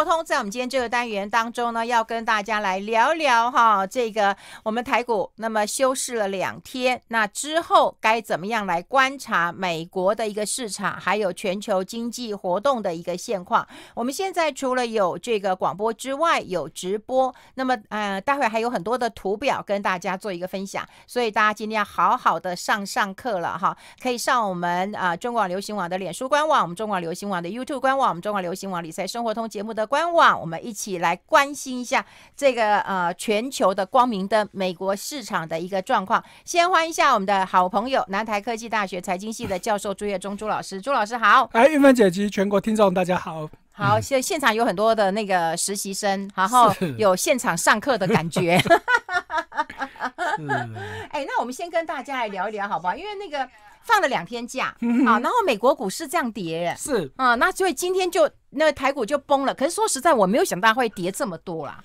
沟通在我们今天这个单元当中呢，要跟大家来聊聊哈，这个我们台股那么休市了两天，那之后该怎么样来观察美国的一个市场，还有全球经济活动的一个现况？我们现在除了有这个广播之外，有直播，那么呃，待会还有很多的图表跟大家做一个分享，所以大家今天要好好的上上课了哈，可以上我们啊中广流行网的脸书官网，我们中广流行网的 YouTube 官网，我们中广流行网理财生活通节目的。官网，我们一起来关心一下这个呃全球的光明灯美国市场的一个状况。先欢迎一下我们的好朋友南台科技大学财经系的教授朱月忠朱老师，朱老师好！哎，玉芬姐及全国听众大家好！好，现现场有很多的那个实习生，然后有现场上课的感觉。哎，那我们先跟大家来聊一聊，好不好？因为那个。放了两天假啊，然后美国股市这样跌，是啊，那所以今天就那台股就崩了。可是说实在，我没有想到会跌这么多啦。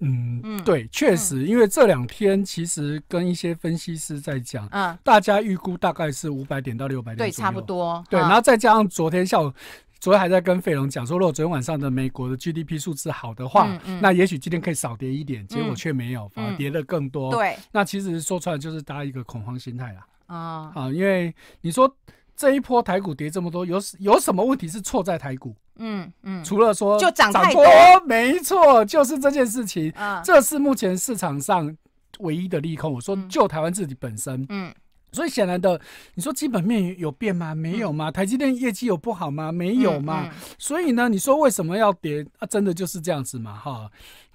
嗯，对，确实，因为这两天其实跟一些分析师在讲，嗯，大家预估大概是五百点到六百点，对，差不多。对，然后再加上昨天下午，昨天还在跟费龙讲说，如果昨天晚上的美国的 GDP 数字好的话，那也许今天可以少跌一点，结果却没有，反而跌了更多。对，那其实说出来就是大家一个恐慌心态啦。啊，因为你说这一波台股跌这么多，有有什么问题是错在台股？嗯嗯，除了说就涨太多，没错，就是这件事情啊，这是目前市场上唯一的利空。我说就台湾自己本身，嗯，所以显然的，你说基本面有变吗？没有吗？台积电业绩有不好吗？没有吗？所以呢，你说为什么要跌？啊，真的就是这样子嘛，哈。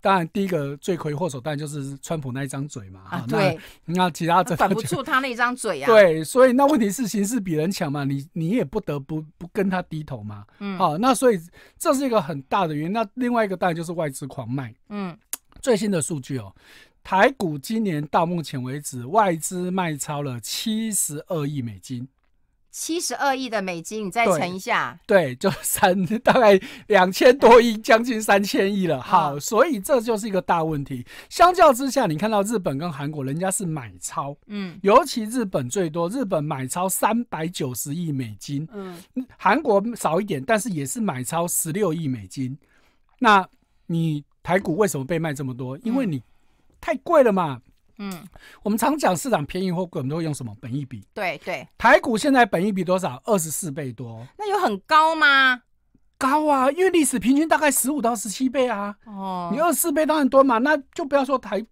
当然，第一个罪魁祸首当然就是川普那一张嘴嘛。啊，对，那其他的管不住他那一张嘴啊。对，所以那问题是形势比人强嘛，你你也不得不不跟他低头嘛。嗯，好，那所以这是一个很大的原因。那另外一个当然就是外资狂卖。嗯，最新的数据哦，台股今年到目前为止，外资卖超了七十二亿美金。七十二亿的美金，你再乘一下，对，就三，大概两千多亿，将近三千亿了，好，所以这就是一个大问题。相较之下，你看到日本跟韩国，人家是买超，嗯，尤其日本最多，日本买超三百九十亿美金，嗯，韩国少一点，但是也是买超十六亿美金。那你台股为什么被卖这么多？因为你太贵了嘛。嗯，我们常讲市场便宜或贵，都会用什么本益比？对对，台股现在本益比多少？二十四倍多。那有很高吗？高啊，因为历史平均大概十五到十七倍啊。哦，你二十四倍当然多嘛，那就不要说台，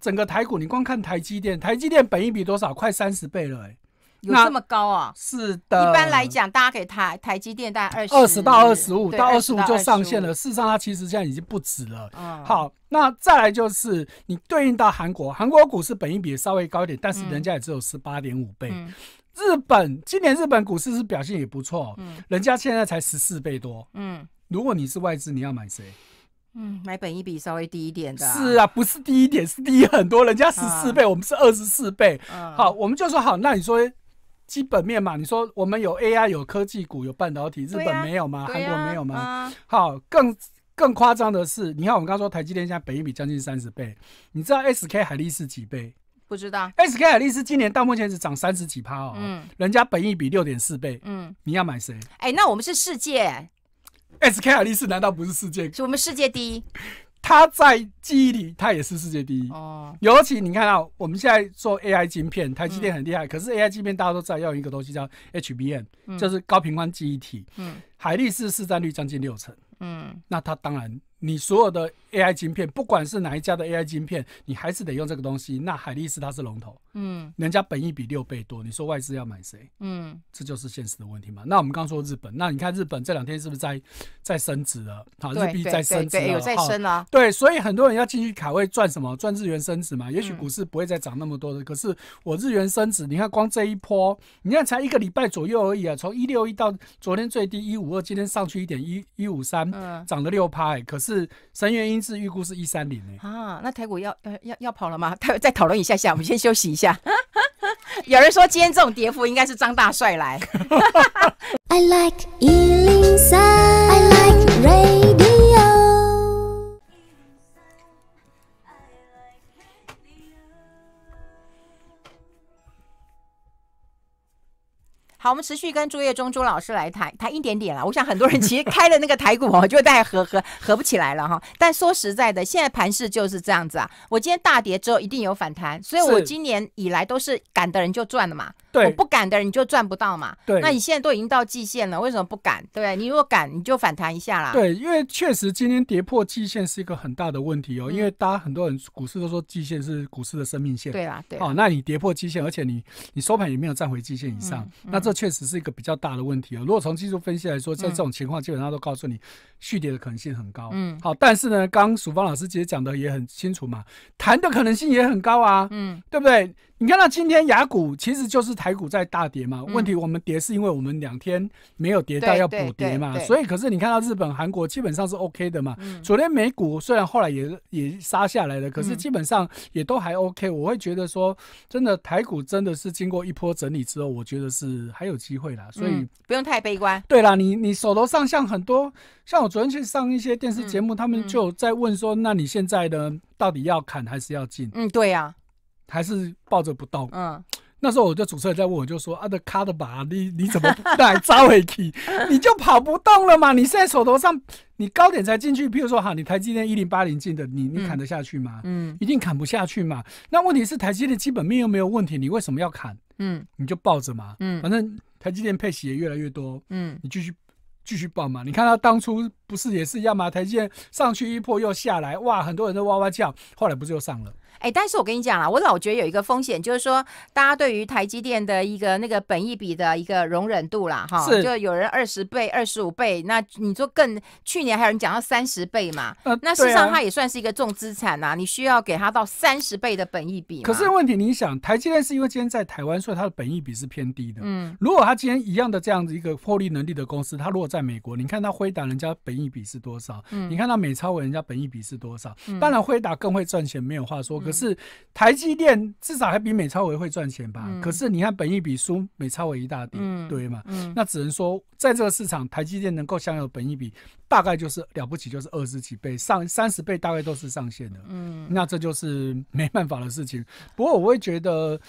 整个台股你光看台积电，台积电本益比多少？快三十倍了，哎。有这么高啊？是的，一般来讲，可给台台积电大概二十，二十到二十五，到二十五就上限了。事实上，它其实现在已经不止了。好，那再来就是你对应到韩国，韩国股市本益比稍微高一点，但是人家也只有十八点五倍。日本今年日本股市是表现也不错，嗯，人家现在才十四倍多。嗯，如果你是外资，你要买谁？嗯，买本益比稍微低一点的。是啊，不是低一点，是低很多。人家十四倍，我们是二十四倍。好，我们就说好，那你说。基本面嘛，你说我们有 AI，有科技股，有半导体，日本没有吗？韩国没有吗？好，更更夸张的是，你看我们刚说台积电现在本益比将近三十倍，你知道 SK 海力士几倍？不知道。SK 海力士今年到目前只涨三十几趴哦，嗯，人家本益比六点四倍，嗯，你要买谁？哎，那我们是世界。SK 海力士难道不是世界？我们世界第一。它在记忆里，它也是世界第一哦。尤其你看到我们现在做 AI 晶片，台积电很厉害，可是 AI 晶片大家都在用一个东西叫 HBM，就是高频宽记忆体。嗯，海力士市占率将近六成。嗯，那它当然。你所有的 AI 晶片，不管是哪一家的 AI 晶片，你还是得用这个东西。那海力士它是龙头，嗯，人家本益比六倍多，你说外资要买谁？嗯，这就是现实的问题嘛。那我们刚说日本，那你看日本这两天是不是在在升值了？好，日币在升值了，有在升啊。对，所以很多人要进去卡位赚什么？赚日元升值嘛。也许股市不会再涨那么多的，可是我日元升值，你看光这一波，你看才一个礼拜左右而已啊，从一六一到昨天最低一五二，今天上去一点一一五三，涨了六趴，可是。是神原因，是预估是一三零啊，那台股要要要要跑了吗？再再讨论一下下，我们先休息一下。有人说今天这种跌幅应该是张大帅来。好，我们持续跟朱业忠朱老师来谈谈一点点啦。我想很多人其实开了那个台股哦，就再合合合不起来了哈。但说实在的，现在盘势就是这样子啊。我今天大跌之后一定有反弹，所以我今年以来都是赶的人就赚了嘛。不敢的人你就赚不到嘛。对，那你现在都已经到季线了，为什么不敢？对，你如果敢，你就反弹一下啦。对，因为确实今天跌破季线是一个很大的问题哦。因为大家很多人股市都说季线是股市的生命线。对啊，对。好，那你跌破季限，而且你你收盘也没有站回季线以上，那这确实是一个比较大的问题。如果从技术分析来说，在这种情况基本上都告诉你续跌的可能性很高。嗯。好，但是呢，刚曙方老师其实讲的也很清楚嘛，谈的可能性也很高啊。嗯，对不对？你看到今天雅股其实就是台股在大跌嘛？问题我们跌是因为我们两天没有跌到要补跌嘛？所以可是你看到日本、韩国基本上是 OK 的嘛？昨天美股虽然后来也也杀下来了，可是基本上也都还 OK。我会觉得说，真的台股真的是经过一波整理之后，我觉得是还有机会啦。所以不用太悲观。对啦，你你手头上像很多像我昨天去上一些电视节目，他们就在问说，那你现在的到底要砍还是要进？嗯，对呀。还是抱着不动。嗯，那时候我就主持人在问我，就说啊，的卡的吧，你你怎么不买招 a k？你就跑不动了嘛？你现在手头上你高点才进去，譬如说哈，你台积电一零八零进的，你你砍得下去吗？嗯，一定砍不下去嘛。那问题是台积电基本面又没有问题，你为什么要砍？嗯，你就抱着嘛。嗯，反正台积电配息也越来越多。嗯，你继续。继续爆嘛？你看他当初不是也是一样吗？台积电上去一破又下来，哇，很多人都哇哇叫。后来不是又上了？哎，但是我跟你讲啦，我老觉得有一个风险，就是说大家对于台积电的一个那个本益比的一个容忍度啦，哈，就有人二十倍、二十五倍，那你就更去年还有人讲到三十倍嘛。呃，那事实上它也算是一个重资产呐，你需要给它到三十倍的本益比。可是问题你想，台积电是因为今天在台湾，所以它的本益比是偏低的。嗯，如果它今天一样的这样子一个获利能力的公司，它如果在在美国，你看他辉达人家本益比是多少？你看到美超伟人家本益比是多少？当然辉达更会赚钱，没有话说。可是台积电至少还比美超伟会赚钱吧？可是你看本益比输美超伟一大点，对嘛？那只能说在这个市场，台积电能够享有本益比，大概就是了不起，就是二十几倍、上三十倍大概都是上限的。嗯，那这就是没办法的事情。不过我会觉得。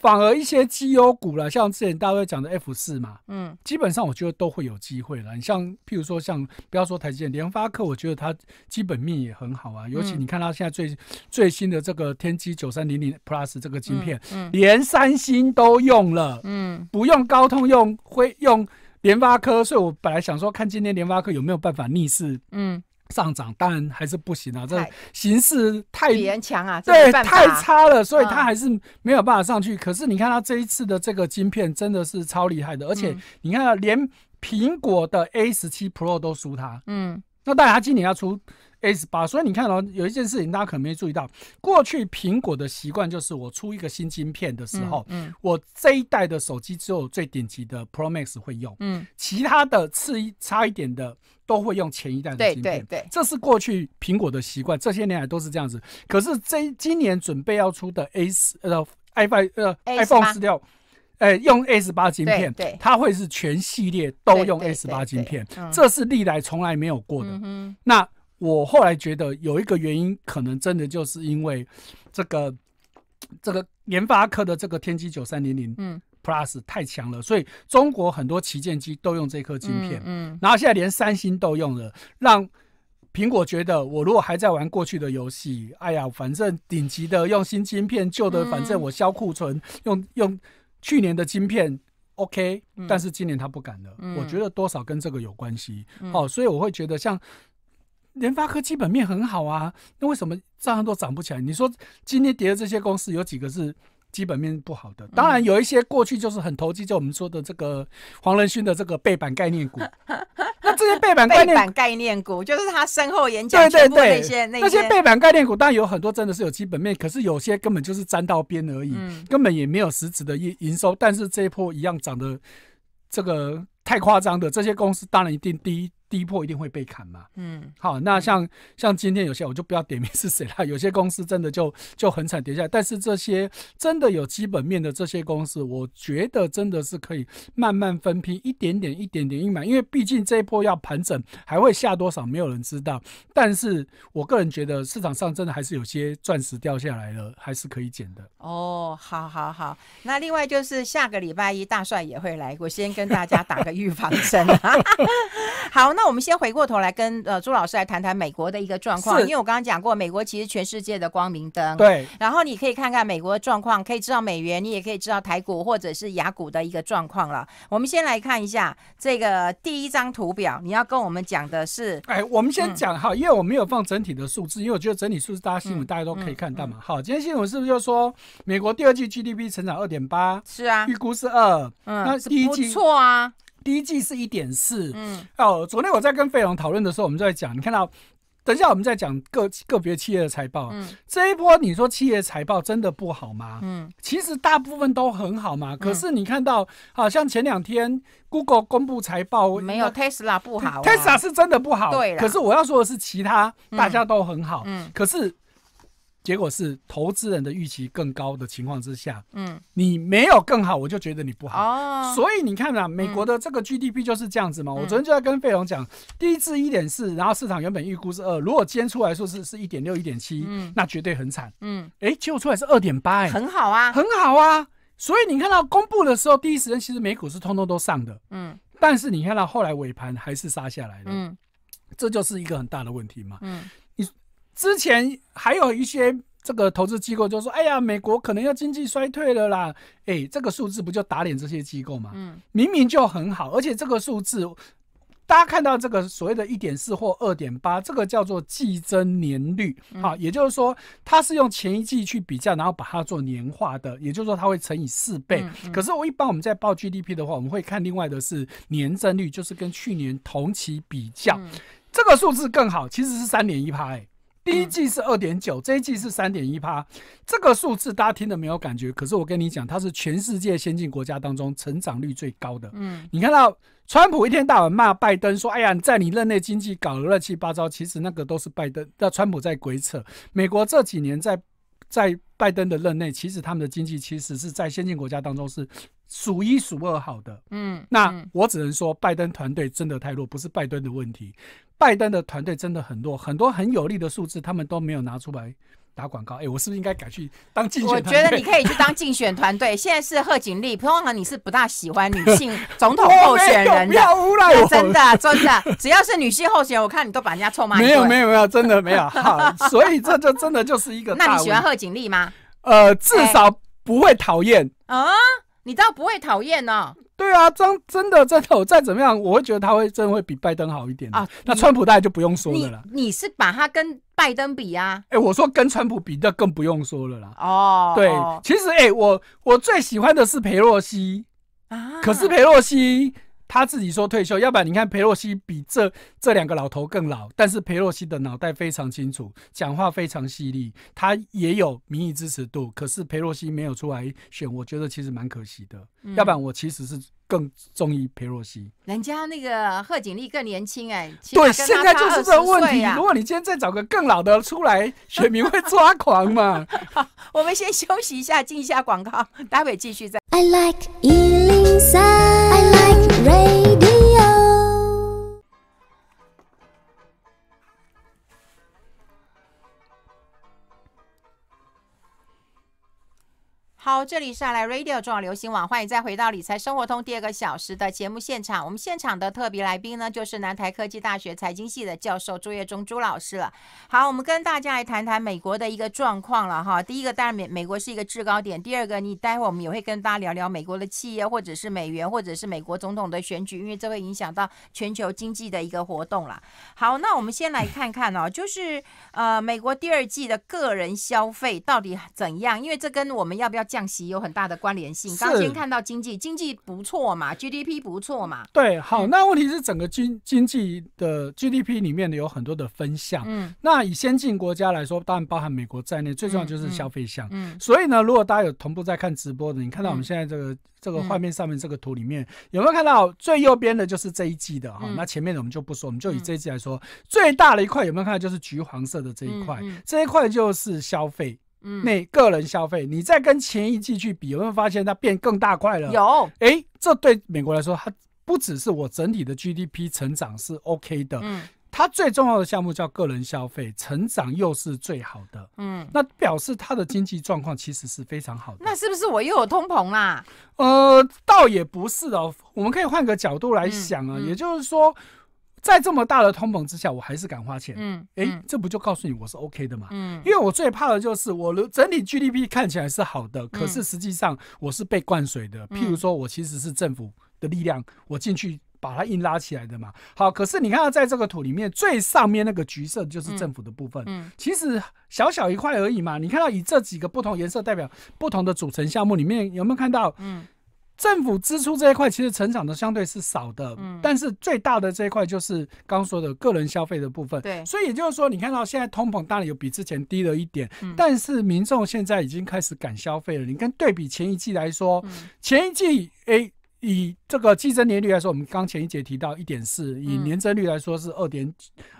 反而一些绩优股了，像之前大家讲的 F 四嘛，嗯，基本上我觉得都会有机会了。你像譬如说，像不要说台积电、联发科，我觉得它基本面也很好啊。尤其你看它现在最最新的这个天玑九三零零 Plus 这个晶片，嗯，连三星都用了，嗯，不用高通，用会用联发科。所以，我本来想说，看今天联发科有没有办法逆势，嗯。上涨当然还是不行啊，这形势太强啊，对，太差了，所以他还是没有办法上去。可是你看，他这一次的这个晶片真的是超厉害的，而且你看，连苹果的 A 十七 Pro 都输他，嗯，那当然他今年要出。S 八，所以你看哦，有一件事情大家可能没注意到，过去苹果的习惯就是我出一个新晶片的时候，嗯，我这一代的手机只有最顶级的 Pro Max 会用，嗯，其他的次差一点的都会用前一代的芯片，对对对，这是过去苹果的习惯，这些年来都是这样子。可是这今年准备要出的 S 呃 iPhone 呃 iPhone 十六。哎，用 S 八芯片，对，它会是全系列都用 S 八芯片，这是历来从来没有过的，嗯、那。我后来觉得有一个原因，可能真的就是因为这个这个研发科的这个天玑九三零零嗯 plus 太强了，所以中国很多旗舰机都用这颗晶片，嗯，然后现在连三星都用了，让苹果觉得我如果还在玩过去的游戏，哎呀，反正顶级的用新晶片，旧的反正我销库存，用用去年的晶片 OK，但是今年他不敢了，我觉得多少跟这个有关系，好，所以我会觉得像。联发科基本面很好啊，那为什么这么多涨不起来？你说今天跌的这些公司有几个是基本面不好的？当然有一些过去就是很投机，就我们说的这个黄仁勋的这个背板概念股。那这些背板概念股就是他身后演讲对对对，那些那些背板概念股，当然有很多真的是有基本面，可是有些根本就是沾到边而已，根本也没有实质的营营收，但是这一波一样涨的这个太夸张的这些公司，当然一定第一。低破一定会被砍嘛？嗯，好，那像像今天有些我就不要点名是谁了，有些公司真的就就很惨跌下来。但是这些真的有基本面的这些公司，我觉得真的是可以慢慢分批一点点一点点买，因为毕竟这一波要盘整还会下多少，没有人知道。但是我个人觉得市场上真的还是有些钻石掉下来了，还是可以捡的。哦，好好好，那另外就是下个礼拜一大帅也会来，我先跟大家打个预防针 好那。那我们先回过头来跟呃朱老师来谈谈美国的一个状况，因为我刚刚讲过，美国其实全世界的光明灯。对。然后你可以看看美国的状况，可以知道美元，你也可以知道台股或者是雅股的一个状况了。我们先来看一下这个第一张图表，你要跟我们讲的是？哎，我们先讲哈，因为我没有放整体的数字，因为我觉得整体数字大家新闻大家都可以看到嘛。好，今天新闻是不是就说美国第二季 GDP 成长二点八？是啊，预估是二。嗯，那第一季错啊。第一季是一点四。嗯，哦，昨天我在跟费龙讨论的时候，我们就在讲，你看到，等一下我们在讲个个别企业的财报。嗯，这一波你说企业财报真的不好吗？嗯，其实大部分都很好嘛。可是你看到，好像前两天 Google 公布财报没有 Tesla 不好，Tesla 是真的不好。对可是我要说的是，其他大家都很好。嗯，可是。结果是投资人的预期更高的情况之下，嗯，你没有更好，我就觉得你不好。哦，所以你看啦，美国的这个 GDP 就是这样子嘛。我昨天就在跟费龙讲，第一次一点四，然后市场原本预估是二，如果天出来说是是一点六、一点七，嗯，那绝对很惨。嗯，哎，结果出来是二点八，哎，很好啊，很好啊。所以你看到公布的时候，第一时间其实美股是通通都上的，嗯，但是你看到后来尾盘还是杀下来的，嗯，这就是一个很大的问题嘛，嗯。之前还有一些这个投资机构就说：“哎呀，美国可能要经济衰退了啦！”哎，这个数字不就打脸这些机构吗？嗯，明明就很好，而且这个数字，大家看到这个所谓的一点四或二点八，这个叫做季增年率，好，也就是说它是用前一季去比较，然后把它做年化的，也就是说它会乘以四倍。可是我一般我们在报 GDP 的话，我们会看另外的是年增率，就是跟去年同期比较，这个数字更好，其实是三点一趴。哎。第一季是二点九，这一季是三点一趴，这个数字大家听的没有感觉，可是我跟你讲，它是全世界先进国家当中成长率最高的。嗯，你看到川普一天到晚骂拜登，说哎呀，在你任内经济搞得乱七八糟，其实那个都是拜登，那川普在鬼扯。美国这几年在在拜登的任内，其实他们的经济其实是在先进国家当中是。数一数二好的，嗯，那我只能说拜登团队真的太弱，不是拜登的问题，拜登的团队真的很弱，很多很有利的数字他们都没有拿出来打广告。哎，我是不是应该改去当竞选？我觉得你可以去当竞选团队。现在是贺锦丽，通常你是不大喜欢女性 总统候选人的，真的真的，只要是女性候选人，我看你都把人家臭骂。没有没有没有，真的没有。所以这就真的就是一个。那你喜欢贺锦丽吗？呃，至少不会讨厌啊。你倒不会讨厌呢？对啊，真真的，我再怎么样，我会觉得他会真的会比拜登好一点啊。那川普代就不用说了。你你是把他跟拜登比啊？哎，我说跟川普比，那更不用说了啦。哦，对，其实哎，我我最喜欢的是佩洛西啊。可是佩洛西。他自己说退休，要不然你看佩洛西比这这两个老头更老，但是佩洛西的脑袋非常清楚，讲话非常犀利，他也有民意支持度，可是佩洛西没有出来选，我觉得其实蛮可惜的。要不然我其实是更中意佩洛西，人家那个贺锦丽更年轻哎。对，现在就是这个问题。如果你今天再找个更老的出来，选民会抓狂嘛。我们先休息一下，进一下广告，待会继续再。好，这里是来 Radio 重要流行网，欢迎再回到理财生活通第二个小时的节目现场。我们现场的特别来宾呢，就是南台科技大学财经系的教授朱业忠朱老师了。好，我们跟大家来谈谈美国的一个状况了哈。第一个，当然美美国是一个制高点；第二个，你待会我们也会跟大家聊聊美国的企业，或者是美元，或者是美国总统的选举，因为这会影响到全球经济的一个活动了。好，那我们先来看看哦，就是呃，美国第二季的个人消费到底怎样，因为这跟我们要不要降。息有很大的关联性。刚先看到经济，经济不错嘛，GDP 不错嘛。对，好。那问题是整个经经济的 GDP 里面呢，有很多的分项。那以先进国家来说，当然包含美国在内，最重要就是消费项。嗯。所以呢，如果大家有同步在看直播的，你看到我们现在这个这个画面上面这个图里面有没有看到最右边的就是这一季的哈？那前面的我们就不说，我们就以这一季来说，最大的一块有没有看到就是橘黄色的这一块？这一块就是消费。那个人消费，你再跟前一季去比，有没有发现它变更大块了？有，哎，这对美国来说，它不只是我整体的 GDP 成长是 OK 的，嗯，它最重要的项目叫个人消费，成长又是最好的，嗯，那表示它的经济状况其实是非常好的。那是不是我又有通膨啦？呃，倒也不是哦，我们可以换个角度来想啊，也就是说。在这么大的通膨之下，我还是敢花钱。嗯，哎，这不就告诉你我是 OK 的嘛？嗯，因为我最怕的就是我整体 GDP 看起来是好的，可是实际上我是被灌水的。譬如说，我其实是政府的力量，我进去把它硬拉起来的嘛。好，可是你看到在这个图里面，最上面那个橘色就是政府的部分。嗯，其实小小一块而已嘛。你看到以这几个不同颜色代表不同的组成项目，里面有没有看到？嗯。政府支出这一块其实成长的相对是少的，嗯，但是最大的这一块就是刚刚说的个人消费的部分，对，所以也就是说，你看到现在通膨当然有比之前低了一点，但是民众现在已经开始敢消费了。你跟对比前一季来说，前一季诶，以这个季增年率来说，我们刚前一节提到一点四，以年增率来说是二点，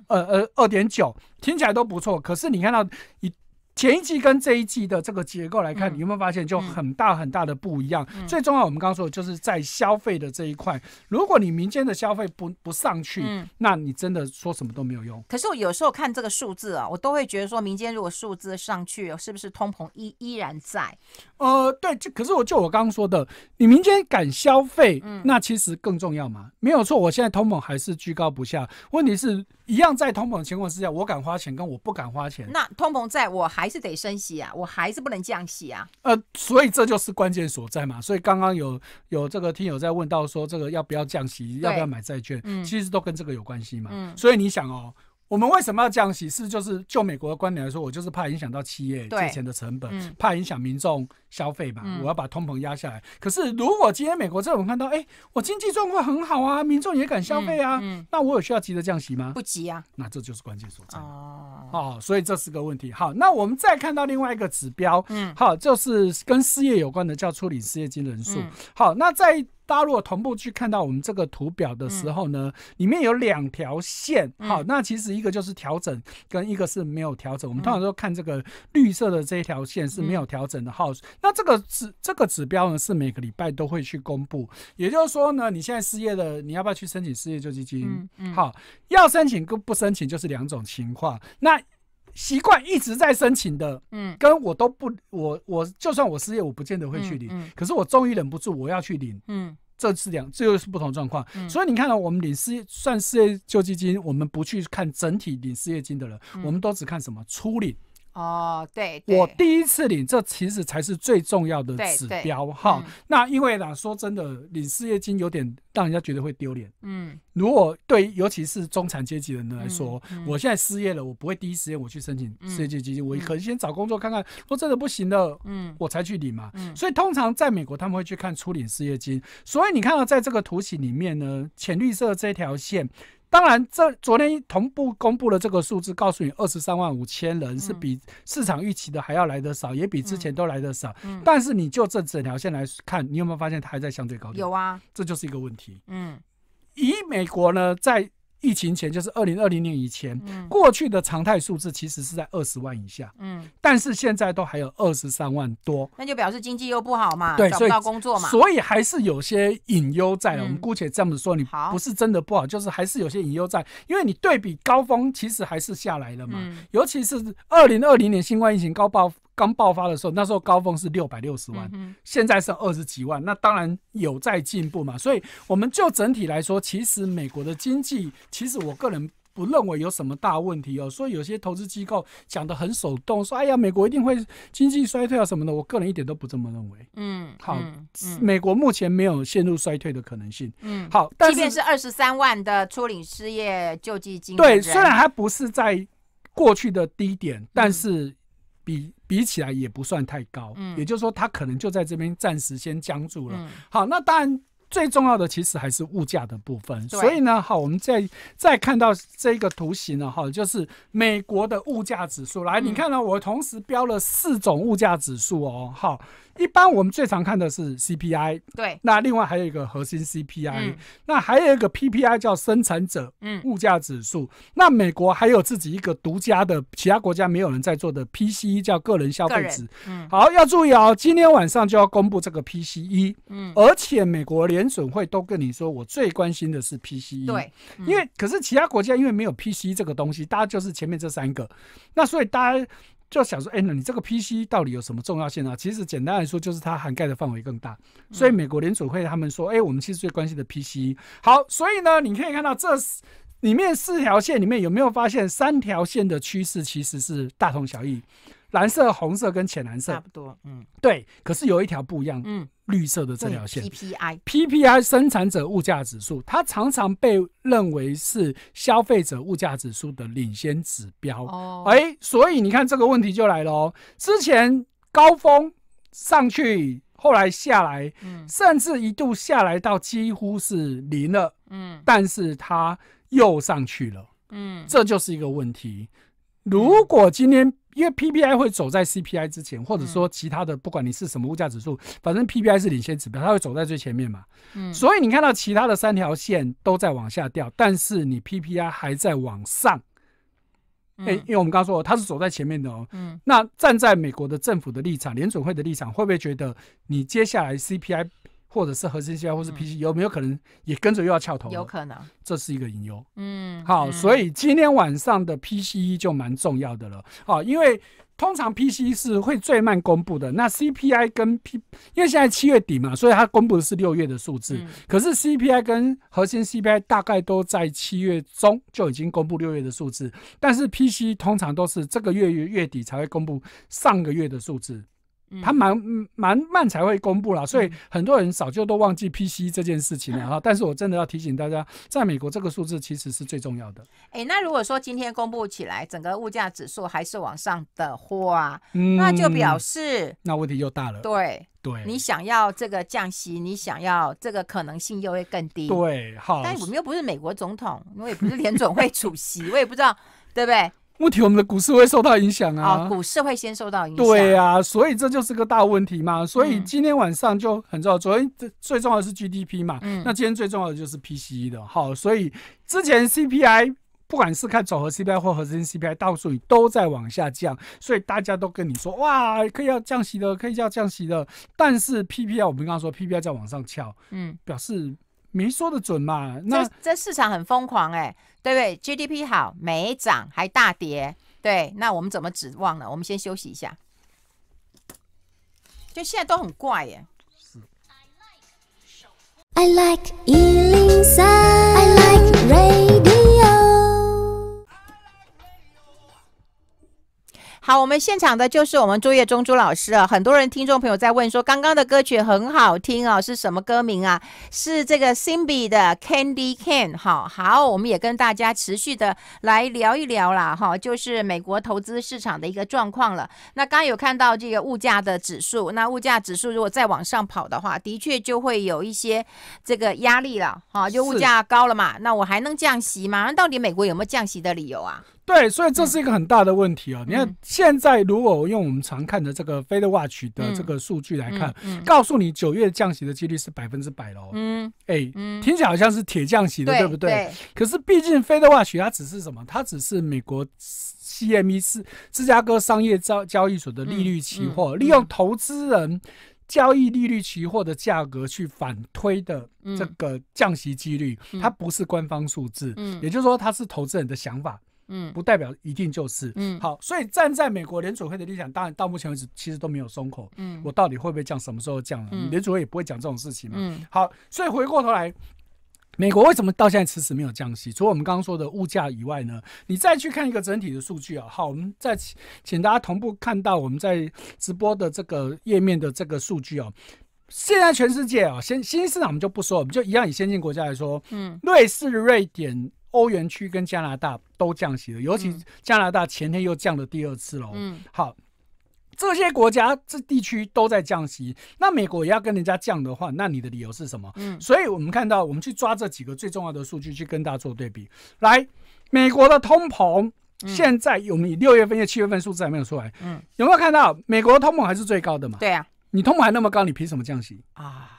呃呃二点九，听起来都不错。可是你看到以前一季跟这一季的这个结构来看，你有没有发现就很大很大的不一样？最重要，我们刚刚说就是在消费的这一块，如果你民间的消费不不上去，那你真的说什么都没有用。可是我有时候看这个数字啊，我都会觉得说，民间如果数字上去，是不是通膨依依然在？呃，对，就可是我就我刚刚说的，你民间敢消费，那其实更重要嘛，没有错。我现在通膨还是居高不下，问题是。一样在通膨的情况之下，我敢花钱跟我不敢花钱。那通膨在我还是得升息啊，我还是不能降息啊。呃，所以这就是关键所在嘛。所以刚刚有有这个听友在问到说，这个要不要降息，要不要买债券，其实都跟这个有关系嘛。所以你想哦。我们为什么要降息？是就是就美国的观点来说，我就是怕影响到企业借钱的成本，怕影响民众消费嘛。我要把通膨压下来。可是如果今天美国政府看到，哎，我经济状况很好啊，民众也敢消费啊，那我有需要急着降息吗？不急啊。那这就是关键所在哦。哦，所以这是个问题。好，那我们再看到另外一个指标，好，就是跟失业有关的，叫处理失业金人数。好，那在。大家如果同步去看到我们这个图表的时候呢，里面有两条线，好，那其实一个就是调整，跟一个是没有调整。我们通常都看这个绿色的这一条线是没有调整的，好，那这个指这个指标呢是每个礼拜都会去公布，也就是说呢，你现在失业的，你要不要去申请失业救济金？嗯嗯，好，要申请跟不申请就是两种情况，那。习惯一直在申请的，嗯，跟我都不，我我就算我失业，我不见得会去领，可是我终于忍不住，我要去领，嗯，这是两，这又是不同状况，所以你看到我们领失业算失业救济金，我们不去看整体领失业金的人，我们都只看什么初领。哦，对，我第一次领，这其实才是最重要的指标哈。那因为呢，说真的，领失业金有点让人家觉得会丢脸。嗯，如果对，尤其是中产阶级人来说，我现在失业了，我不会第一时间我去申请失业基金，我可能先找工作看看，说真的不行的，嗯，我才去领嘛。所以通常在美国，他们会去看初领失业金。所以你看到在这个图形里面呢，浅绿色这条线。当然，这昨天同步公布了这个数字，告诉你二十三万五千人是比市场预期的还要来得少，也比之前都来得少。嗯，但是你就这整条线来看，你有没有发现它还在相对高点？有啊，这就是一个问题。嗯，以美国呢，在疫情前就是二零二零年以前，过去的常态数字其实是在二十万以下。嗯，但是现在都还有二十三万多，那就表示经济又不好嘛，找不到工作嘛，所以还是有些隐忧在。我们姑且这么说，你不是真的不好，就是还是有些隐忧在，因为你对比高峰，其实还是下来了嘛，尤其是二零二零年新冠疫情高爆。刚爆发的时候，那时候高峰是六百六十万，现在是二十几万，那当然有在进步嘛。所以我们就整体来说，其实美国的经济，其实我个人不认为有什么大问题哦。所以有些投资机构讲的很手动，说哎呀，美国一定会经济衰退啊什么的，我个人一点都不这么认为。嗯，好，美国目前没有陷入衰退的可能性。嗯，好，即便是二十三万的初领失业救济金，对，虽然它不是在过去的低点，但是。比比起来也不算太高，嗯，也就是说它可能就在这边暂时先僵住了。好，那当然最重要的其实还是物价的部分，所以呢，好，我们再再看到这一个图形呢，哈，就是美国的物价指数。来，你看到我同时标了四种物价指数哦，好。一般我们最常看的是 CPI，对。那另外还有一个核心 CPI，那还有一个 PPI 叫生产者嗯物价指数。那美国还有自己一个独家的，其他国家没有人在做的 PCE 叫个人消费指。嗯，好，要注意哦，今天晚上就要公布这个 PCE。嗯，而且美国联准会都跟你说，我最关心的是 PCE。对，因为可是其他国家因为没有 PCE 这个东西，大家就是前面这三个，那所以大家。就想说，哎，你这个 PC 到底有什么重要性啊？其实简单来说，就是它涵盖的范围更大。所以美国联储会他们说，哎，我们其实最关心的 PC。好，所以呢，你可以看到这里面四条线里面有没有发现三条线的趋势其实是大同小异。蓝色、红色跟浅蓝色差不多，嗯，对，可是有一条不一样，嗯，绿色的这条线，PPI，PPI 生产者物价指数，它常常被认为是消费者物价指数的领先指标。哦，哎，所以你看这个问题就来了，之前高峰上去，后来下来，嗯，甚至一度下来到几乎是零了，嗯，但是它又上去了，嗯，这就是一个问题。如果今天因为 PPI 会走在 CPI 之前，或者说其他的，不管你是什么物价指数，反正 PPI 是领先指标，它会走在最前面嘛。嗯，所以你看到其他的三条线都在往下掉，但是你 PPI 还在往上。哎，因为我们刚说他是走在前面的哦。嗯，那站在美国的政府的立场，联准会的立场，会不会觉得你接下来 CPI？或者是核心 CPI，或是 p c 有没有可能也跟着又要翘头？有可能，这是一个隐忧。嗯，好，所以今天晚上的 PCE 就蛮重要的了。好，因为通常 PCE 是会最慢公布的。那 CPI 跟 P，因为现在七月底嘛，所以它公布的是六月的数字。可是 CPI 跟核心 CPI 大概都在七月中就已经公布六月的数字，但是 PCE 通常都是这个月月月底才会公布上个月的数字。他蛮蛮慢才会公布了，所以很多人早就都忘记 P C 这件事情了 哈。但是我真的要提醒大家，在美国这个数字其实是最重要的。哎，那如果说今天公布起来，整个物价指数还是往上的话，那就表示那问题又大了。对对，你想要这个降息，你想要这个可能性又会更低。对，好。但我们又不是美国总统，我也不是联总会 主席，我也不知道，对不对？问题，我们的股市会受到影响啊！股市会先受到影响。对啊，所以这就是个大问题嘛。所以今天晚上就很重要，昨天最最重要是 GDP 嘛。嗯，那今天最重要的就是 PCE 的。好，所以之前 CPI 不管是看总和 CPI 或核心 CPI，大多数都在往下降，所以大家都跟你说哇，可以要降息的，可以要降息的。但是 PPI，我们刚刚说 PPI 在往上翘，嗯，表示。没说的准嘛？那这市场很疯狂哎，对不对？GDP 好没涨还大跌，对，那我们怎么指望呢？我们先休息一下，就现在都很怪哎。好，我们现场的就是我们作业中朱老师啊，很多人听众朋友在问说，刚刚的歌曲很好听啊，是什么歌名啊？是这个 Simbi 的 Candy Can。好好，我们也跟大家持续的来聊一聊啦，哈，就是美国投资市场的一个状况了。那刚刚有看到这个物价的指数，那物价指数如果再往上跑的话，的确就会有一些这个压力了哈，就物价高了嘛，那我还能降息吗？到底美国有没有降息的理由啊？对，所以这是一个很大的问题哦。你看，现在如果我用我们常看的这个 Fed Watch 的这个数据来看，告诉你九月降息的几率是百分之百喽。嗯，哎，听起来好像是铁降息的，对不对？可是毕竟 Fed Watch 它只是什么？它只是美国 CME 四芝加哥商业交交易所的利率期货，利用投资人交易利率期货的价格去反推的这个降息几率，它不是官方数字。嗯，也就是说，它是投资人的想法。嗯，不代表一定就是。嗯，好，所以站在美国联储会的立场，当然到目前为止其实都没有松口。嗯，我到底会不会降？什么时候降了，联储会也不会讲这种事情嘛。嗯，好，所以回过头来，美国为什么到现在迟迟没有降息？除了我们刚刚说的物价以外呢？你再去看一个整体的数据啊。好，我们再请大家同步看到我们在直播的这个页面的这个数据哦。现在全世界啊，先新兴市场我们就不说我们就一样以先进国家来说，嗯，瑞士、瑞典。欧元区跟加拿大都降息了，尤其加拿大前天又降了第二次了。嗯，好，这些国家这地区都在降息，那美国也要跟人家降的话，那你的理由是什么？嗯，所以我们看到，我们去抓这几个最重要的数据去跟大家做对比。来，美国的通膨现在，我们六月份、七月份数字还没有出来。嗯，有没有看到美国通膨还是最高的嘛？对啊，你通膨还那么高，你凭什么降息啊？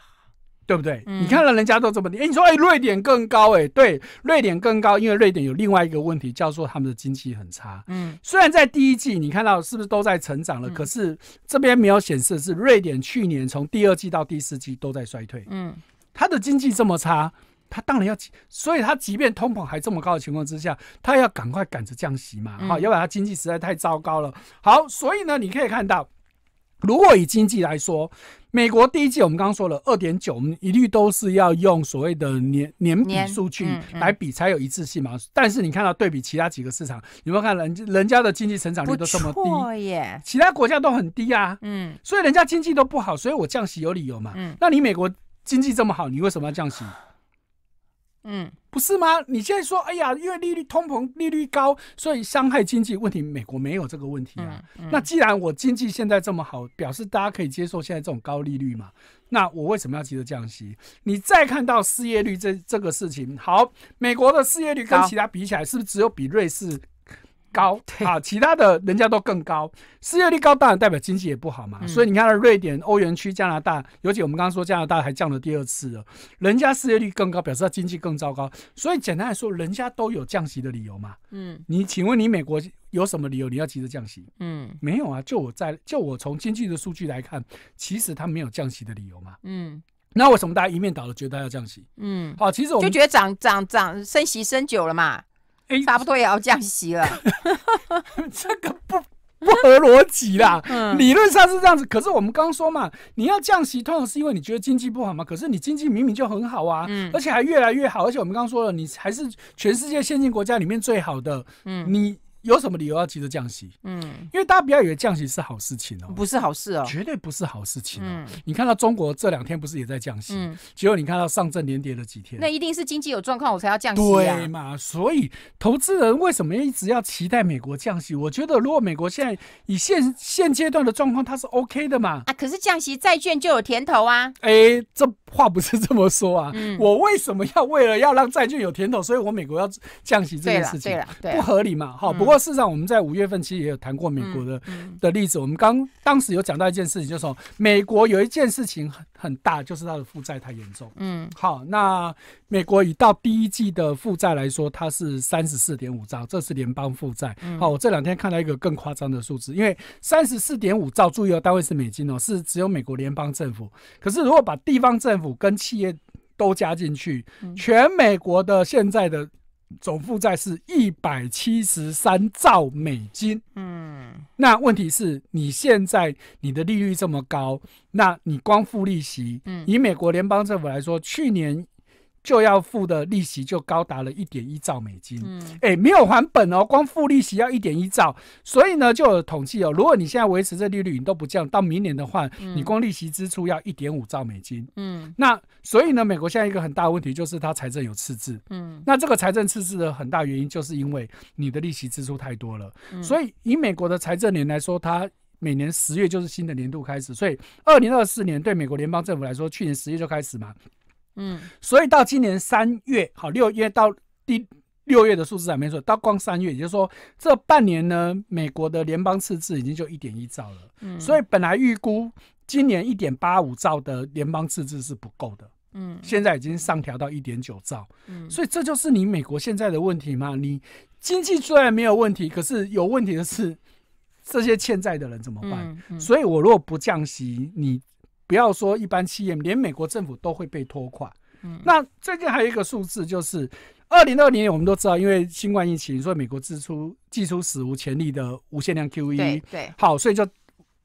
对不对？你看了人家都这么低，你说哎，瑞典更高哎，对，瑞典更高，因为瑞典有另外一个问题，叫做他们的经济很差。嗯，虽然在第一季你看到是不是都在成长了，可是这边没有显示是瑞典去年从第二季到第四季都在衰退。嗯，它的经济这么差，它当然要，所以它即便通膨还这么高的情况之下，它要赶快赶着降息嘛，哈，要不然它经济实在太糟糕了。好，所以呢，你可以看到。如果以经济来说，美国第一季我们刚刚说了二点九，我们一律都是要用所谓的年年比数据来比才有一致性嘛。但是你看到对比其他几个市场，有没有看人人家的经济成长率都这么低，其他国家都很低啊。嗯，所以人家经济都不好，所以我降息有理由嘛。嗯，那你美国经济这么好，你为什么要降息？嗯，不是吗？你现在说，哎呀，因为利率、通膨、利率高，所以伤害经济问题，美国没有这个问题啊。那既然我经济现在这么好，表示大家可以接受现在这种高利率嘛？那我为什么要急着降息？你再看到失业率这这个事情，好，美国的失业率跟其他比起来，是不是只有比瑞士？高啊，其他的人家都更高，失业率高当然代表经济也不好嘛。所以你看，瑞典、欧元区、加拿大，尤其我们刚刚说加拿大还降了第二次了，人家失业率更高，表示他经济更糟糕。所以简单来说，人家都有降息的理由嘛。嗯，你请问你美国有什么理由你要急着降息？嗯，没有啊。就我在就我从经济的数据来看，其实他没有降息的理由嘛。嗯，那为什么大家一面倒的觉得要降息？嗯，好，其实我们就觉得涨涨涨升息升久了嘛。差不多也要降息了，这个不不合逻辑啦。理论上是这样子，可是我们刚刚说嘛，你要降息，通常是因为你觉得经济不好嘛。可是你经济明明就很好啊，而且还越来越好，而且我们刚刚说了，你还是全世界先进国家里面最好的。嗯，你。有什么理由要急着降息？嗯，因为大家不要以为降息是好事情哦，不是好事哦，绝对不是好事情哦。你看到中国这两天不是也在降息，结果你看到上证连跌了几天，那一定是经济有状况我才要降息啊。对嘛，所以投资人为什么一直要期待美国降息？我觉得如果美国现在以现现阶段的状况，它是 OK 的嘛？啊，可是降息债券就有甜头啊。哎，这话不是这么说啊。我为什么要为了要让债券有甜头，所以我美国要降息这件事情，对了，对了，不合理嘛？哈，不过。不过，事实上，我们在五月份其实也有谈过美国的的例子。我们刚当时有讲到一件事情，就是美国有一件事情很很大，就是它的负债太严重。嗯，好，那美国以到第一季的负债来说，它是三十四点五兆，这是联邦负债。好，我这两天看到一个更夸张的数字，因为三十四点五兆，注意哦，单位是美金哦，是只有美国联邦政府。可是，如果把地方政府跟企业都加进去，全美国的现在的。总负债是一百七十三兆美金。嗯，那问题是，你现在你的利率这么高，那你光付利息，嗯，以美国联邦政府来说，去年。就要付的利息就高达了一点一兆美金，嗯，哎，没有还本哦，光付利息要一点一兆，所以呢，就统计哦，如果你现在维持这利率，你都不降，到明年的话，你光利息支出要一点五兆美金，嗯，那所以呢，美国现在一个很大的问题就是它财政有赤字，嗯，那这个财政赤字的很大原因就是因为你的利息支出太多了，所以以美国的财政年来说，它每年十月就是新的年度开始，所以二零二四年对美国联邦政府来说，去年十月就开始嘛。嗯，所以到今年三月，好六月到第六月的数字啊，没错，到光三月，也就是说这半年呢，美国的联邦赤字已经就一点一兆了。嗯，所以本来预估今年一点八五兆的联邦赤字是不够的。嗯，现在已经上调到一点九兆。嗯，所以这就是你美国现在的问题吗？你经济虽然没有问题，可是有问题的是这些欠债的人怎么办？所以我如果不降息，你。不要说一般企业，连美国政府都会被拖垮。嗯，那最近还有一个数字就是，二零二零年我们都知道，因为新冠疫情，所以美国支出寄出史无前例的无限量 QE。对，好，所以就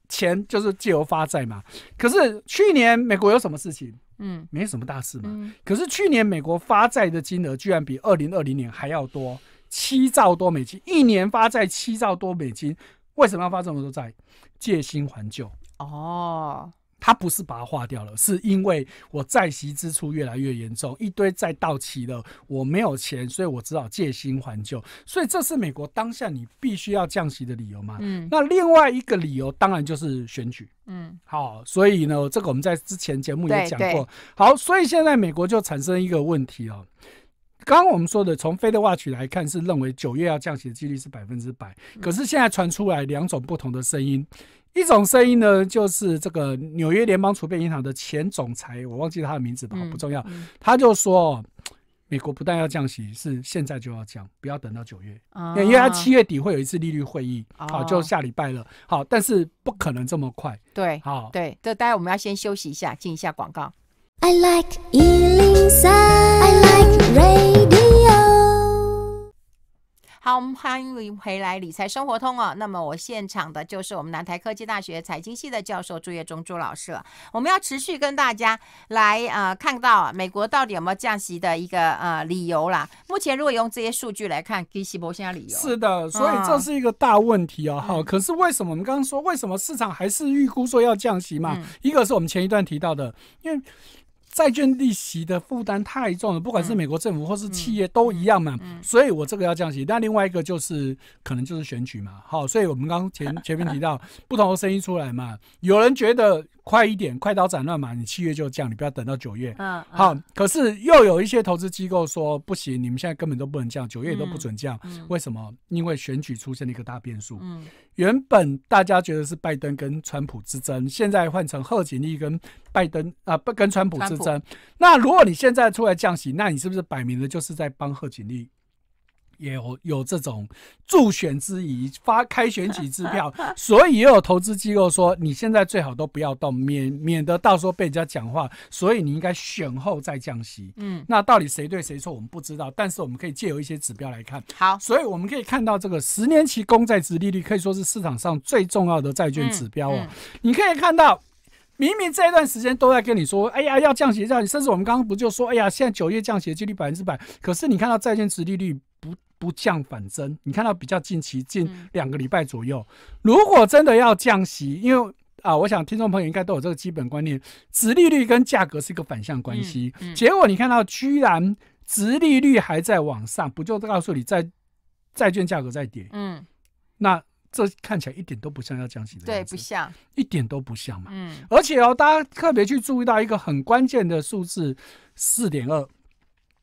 钱就是借由发债嘛。可是去年美国有什么事情？嗯，没什么大事嘛。可是去年美国发债的金额居然比二零二零年还要多，七兆多美金，一年发债七兆多美金，为什么要发这么多债？借新还旧。哦。它不是把它化掉了，是因为我在息支出越来越严重，一堆债到期了，我没有钱，所以我只好借新还旧。所以这是美国当下你必须要降息的理由嘛？嗯。那另外一个理由当然就是选举。嗯。好，所以呢，这个我们在之前节目也讲过。好，所以现在美国就产生一个问题哦。刚刚我们说的，从飞的沃曲来看，是认为九月要降息的几率是百分之百。可是现在传出来两种不同的声音。一种声音呢，就是这个纽约联邦储备银行的前总裁，我忘记他的名字吧，不重要。他就说，美国不但要降息，是现在就要降，不要等到九月，因为他七月底会有一次利率会议，好，就下礼拜了。好，但是不可能这么快。对，好，对，这待会我们要先休息一下，进一下广告。I like I like radio. 好，我们欢迎回来《理财生活通》哦。那么，我现场的就是我们南台科技大学财经系的教授朱业忠朱老师。我们要持续跟大家来呃，看到美国到底有没有降息的一个呃理由啦。目前，如果用这些数据来看，给西现在理由是的，所以这是一个大问题哦。好，可是为什么我们刚刚说，为什么市场还是预估说要降息嘛？一个是我们前一段提到的，因为。债券利息的负担太重了，不管是美国政府或是企业都一样嘛，所以我这个要降息。但另外一个就是可能就是选举嘛，好，所以我们刚前 前面提到不同的声音出来嘛，有人觉得。快一点，快刀斩乱麻。你七月就降，你不要等到九月。嗯，好。可是又有一些投资机构说不行，你们现在根本都不能降，九月也都不准降。为什么？因为选举出现了一个大变数。嗯，原本大家觉得是拜登跟川普之争，现在换成贺锦丽跟拜登啊，不跟川普之争。那如果你现在出来降息，那你是不是摆明了就是在帮贺锦丽？也有有这种助选之疑，发开选举支票，所以也有投资机构说，你现在最好都不要动，免免得到时候被人家讲话。所以你应该选后再降息。嗯，那到底谁对谁错，我们不知道。但是我们可以借由一些指标来看。好，所以我们可以看到这个十年期公债值利率可以说是市场上最重要的债券指标哦。你可以看到，明明这一段时间都在跟你说，哎呀要降息降息，甚至我们刚刚不就说，哎呀现在九月降息的几率百分之百。可是你看到债券值利率。不降反增，你看到比较近期近两个礼拜左右，如果真的要降息，因为啊，我想听众朋友应该都有这个基本观念，殖利率跟价格是一个反向关系。结果你看到居然殖利率还在往上，不就告诉你在债券价格在跌？嗯，那这看起来一点都不像要降息，的，对，不像，一点都不像嘛。嗯，而且哦，大家特别去注意到一个很关键的数字，四点二。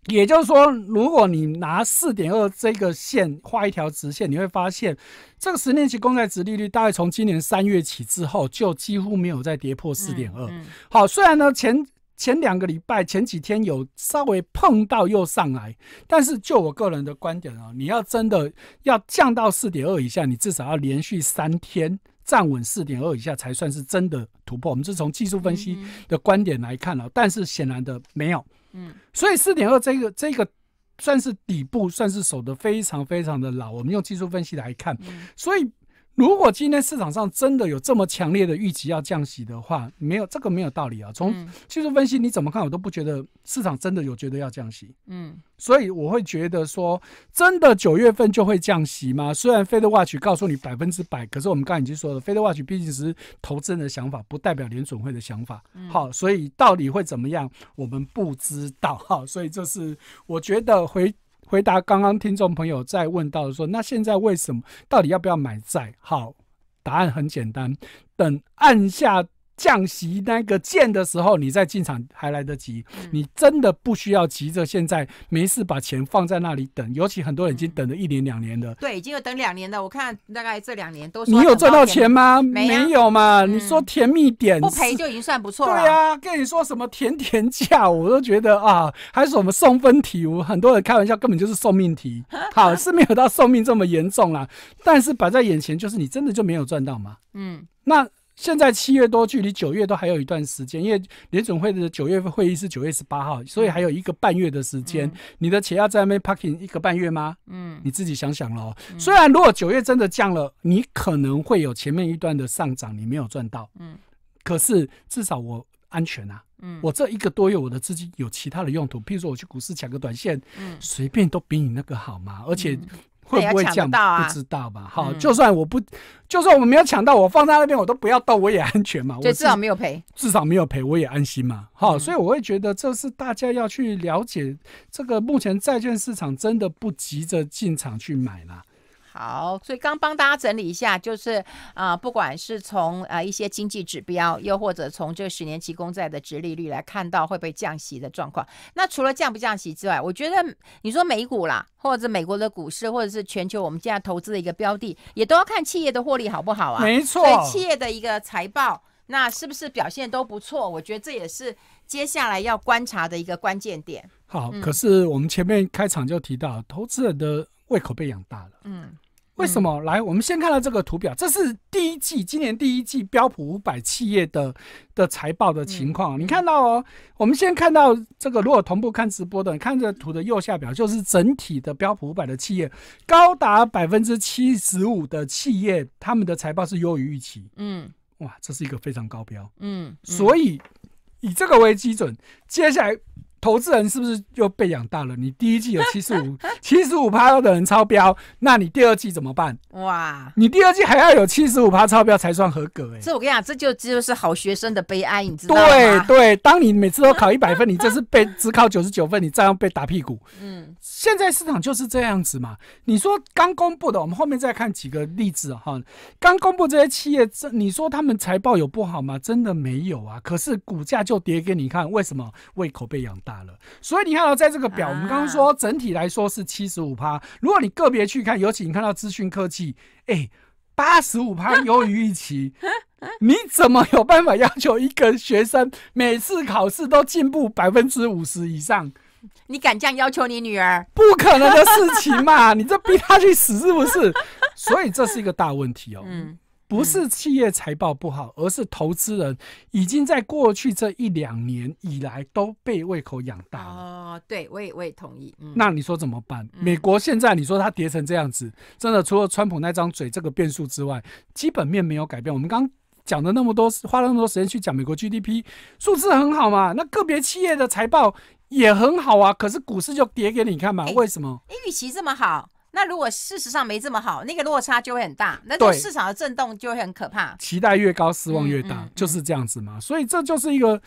也就是说，如果你拿四点二这个线画一条直线，你会发现，这个十年期公债值利率大概从今年三月起之后就几乎没有再跌破四点二。好，虽然呢前前两个礼拜前几天有稍微碰到又上来，但是就我个人的观点啊，你要真的要降到四点二以下，你至少要连续三天站稳四点二以下才算是真的突破。我们是从技术分析的观点来看了，但是显然的没有。嗯，所以四点二这个这个算是底部，算是守得非常非常的老。我们用技术分析来看，所以。如果今天市场上真的有这么强烈的预期要降息的话，没有这个没有道理啊。从技术分析你怎么看，我都不觉得市场真的有觉得要降息。嗯，所以我会觉得说，真的九月份就会降息吗？虽然 Fed Watch 告诉你百分之百，可是我们刚才已经说了，Fed Watch 毕竟是投资人的想法，不代表联准会的想法。好，所以到底会怎么样，我们不知道好，所以这是我觉得回。回答刚刚听众朋友在问到的说，那现在为什么到底要不要买债？好，答案很简单，等按下。降息那个键的时候，你再进场还来得及。你真的不需要急着现在没事把钱放在那里等，尤其很多人已经等了一年两年了。对，已经有等两年的，我看大概这两年都。你有赚到钱吗？没有嘛？你说甜蜜点不赔就已经算不错。了。对呀，跟你说什么甜甜价，我都觉得啊，还是我们送分题。我很多人开玩笑，根本就是送命题。好，是没有到送命这么严重啦，但是摆在眼前，就是你真的就没有赚到吗？嗯，那。现在七月多，距离九月都还有一段时间，因为联准会的九月会议是九月十八号，所以还有一个半月的时间，你的钱要在那边 parking 一个半月吗？嗯，你自己想想喽。虽然如果九月真的降了，你可能会有前面一段的上涨，你没有赚到，嗯，可是至少我安全啊。嗯，我这一个多月我的资金有其他的用途，譬如说我去股市抢个短线，嗯，随便都比你那个好嘛，而且。会不抢到啊？不知道吧？好，就算我不，就算我们没有抢到，我放在那边我都不要动，我也安全嘛。我至少没有赔，至少没有赔，我也安心嘛。好，所以我会觉得这是大家要去了解，这个目前债券市场真的不急着进场去买啦。好，所以刚帮大家整理一下，就是啊，不管是从呃一些经济指标，又或者从这个十年期公债的值利率来看到会被降息的状况。那除了降不降息之外，我觉得你说美股啦，或者美国的股市，或者是全球我们现在投资的一个标的，也都要看企业的获利好不好啊？没错，企业的一个财报，那是不是表现都不错？我觉得这也是接下来要观察的一个关键点。好，可是我们前面开场就提到，投资人的胃口被养大了，嗯。为什么？来，我们先看到这个图表，这是第一季，今年第一季标普五百企业的的财报的情况。你看到哦，我们先看到这个，如果同步看直播的，你看这图的右下表，就是整体的标普五百的企业，高达百分之七十五的企业，他们的财报是优于预期。嗯，哇，这是一个非常高标。嗯，所以以这个为基准，接下来。投资人是不是又被养大了？你第一季有七十五 七十五趴的人超标，那你第二季怎么办？哇，你第二季还要有七十五趴超标才算合格？哎，这我跟你讲，这就就是好学生的悲哀，你知道吗？对对，当你每次都考一百分，你这次被只考九十九分，你照样被打屁股。嗯。现在市场就是这样子嘛？你说刚公布的，我们后面再看几个例子哈。刚公布这些企业，这你说他们财报有不好吗？真的没有啊。可是股价就跌给你看，为什么胃口被养大了？所以你看到在这个表，我们刚刚说整体来说是七十五趴。如果你个别去看，尤其你看到资讯科技，哎，八十五趴 优于预期。你怎么有办法要求一个学生每次考试都进步百分之五十以上？你敢这样要求你女儿？不可能的事情嘛！你这逼她去死是不是？所以这是一个大问题哦。嗯，不是企业财报不好，而是投资人已经在过去这一两年以来都被胃口养大了。哦，对，我也我也同意。那你说怎么办？美国现在你说它跌成这样子，真的除了川普那张嘴这个变数之外，基本面没有改变。我们刚讲了那么多，花了那么多时间去讲美国 GDP 数字很好嘛？那个别企业的财报。也很好啊，可是股市就跌给你看嘛？为什么？预期这么好，那如果事实上没这么好，那个落差就会很大，那市场的震动就会很可怕。期待越高，失望越大，就是这样子嘛。所以这就是一个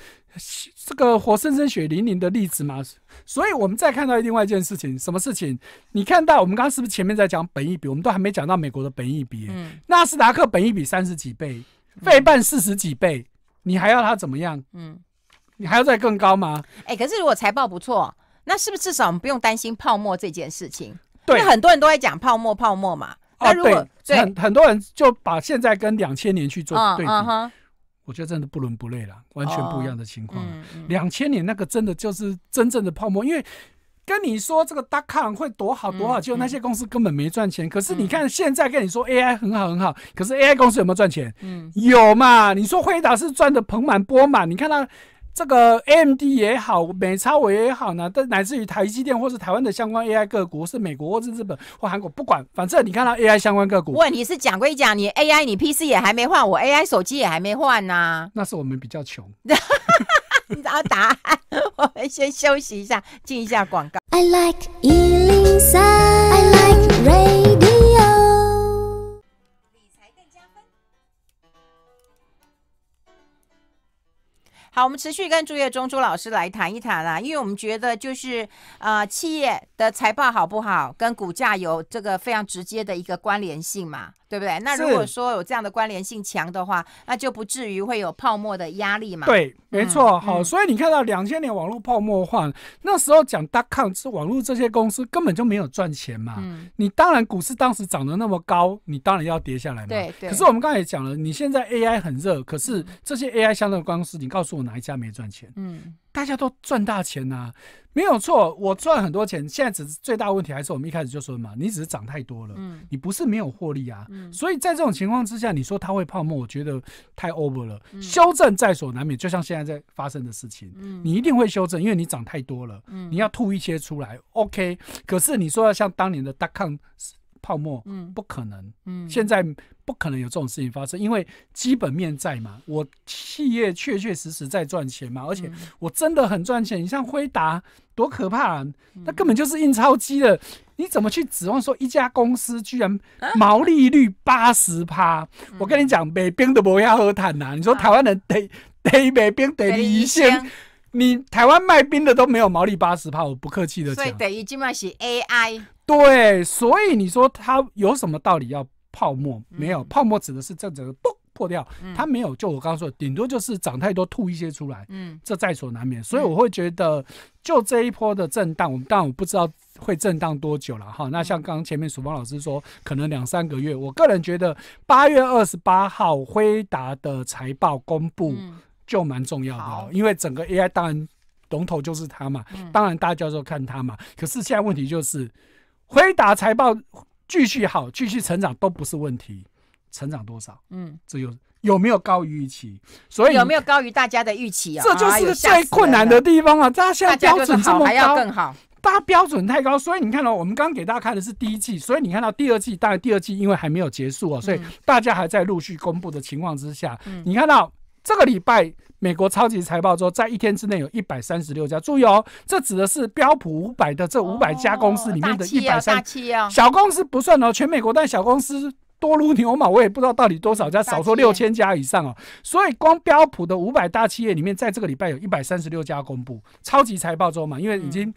这个活生生、血淋淋的例子嘛。所以我们再看到另外一件事情，什么事情？你看到我们刚刚是不是前面在讲本益比？我们都还没讲到美国的本益比。纳斯达克本益比三十几倍，费半四十几倍，你还要它怎么样？嗯。你还要再更高吗？哎，可是如果财报不错，那是不是至少我们不用担心泡沫这件事情？对，很多人都在讲泡沫泡沫嘛。但如果很很多人就把现在跟两千年去做对比，我觉得真的不伦不类了，完全不一样的情况。两千年那个真的就是真正的泡沫，因为跟你说这个 Duckan 会多好多好，就那些公司根本没赚钱。可是你看现在跟你说 AI 很好很好，可是 AI 公司有没有赚钱？嗯，有嘛？你说惠达是赚的盆满钵满，你看他。这个 AMD 也好，美超伟也好呢，但乃至于台积电或是台湾的相关 AI 各国，是美国或是日本或韩国，不管，反正你看到 AI 相关各股。问题是讲归讲，你 AI 你 PC 也还没换，我 AI 手机也还没换呢。那是我们比较穷。然 后答案，我们先休息一下，进一下广告。I like I like radio. 好，我们持续跟朱业忠朱老师来谈一谈啊，因为我们觉得就是呃企业的财报好不好，跟股价有这个非常直接的一个关联性嘛。对不对？那如果说有这样的关联性强的话，那就不至于会有泡沫的压力嘛。对，没错。好，所以你看到两千年网络泡沫化，那时候讲 Duck Hunt、网络这些公司根本就没有赚钱嘛。嗯。你当然股市当时涨得那么高，你当然要跌下来嘛。对对。可是我们刚才也讲了，你现在 AI 很热，可是这些 AI 相关的公司，你告诉我哪一家没赚钱？嗯。大家都赚大钱呐，没有错。我赚很多钱，现在只是最大问题还是我们一开始就说嘛，你只是涨太多了。嗯。你不是没有获利啊。所以在这种情况之下，你说它会泡沫，我觉得太 over 了。修正在所难免，就像现在在发生的事情，你一定会修正，因为你涨太多了。嗯，你要吐一些出来。OK，可是你说要像当年的大抗泡沫不可能，嗯，现在不可能有这种事情发生，因为基本面在嘛，我企业确确实实在赚钱嘛，而且我真的很赚钱。你像辉达多可怕，啊，那根本就是印钞机的，你怎么去指望说一家公司居然毛利率八十趴？我跟你讲，北冰都不要喝坦呐，你说台湾人得得北冰得你一线。你台湾卖冰的都没有毛利八十趴，我不客气的讲。所以等于今晚是 AI。对，所以你说它有什么道理要泡沫？没有，泡沫指的是正整的嘣破掉，它没有。就我刚刚说，顶多就是涨太多吐一些出来，这在所难免。所以我会觉得，就这一波的震荡，我们当然我不知道会震荡多久了哈。那像刚前面曙光老师说，可能两三个月，我个人觉得八月二十八号辉达的财报公布。就蛮重要的，因为整个 AI 当然龙头就是它嘛，当然大家就看它嘛。可是现在问题就是，回答财报继续好、继续成长都不是问题，成长多少？嗯，只有有没有高于预期？所以有没有高于大家的预期啊？这就是最困难的地方啊！大家现在标准这么高，大家标准太高，所以你看到我们刚给大家看的是第一季，所以你看到第二季，当然第二季因为还没有结束啊，所以大家还在陆续公布的情况之下，你看到。这个礼拜，美国超级财报周在一天之内有一百三十六家。注意哦，这指的是标普五百的这五百家公司里面的一百三十小公司不算哦，全美国但小公司多如牛毛，我也不知道到底多少家，少说六千家以上哦。所以光标普的五百大企业里面，在这个礼拜有一百三十六家公布超级财报周嘛，因为已经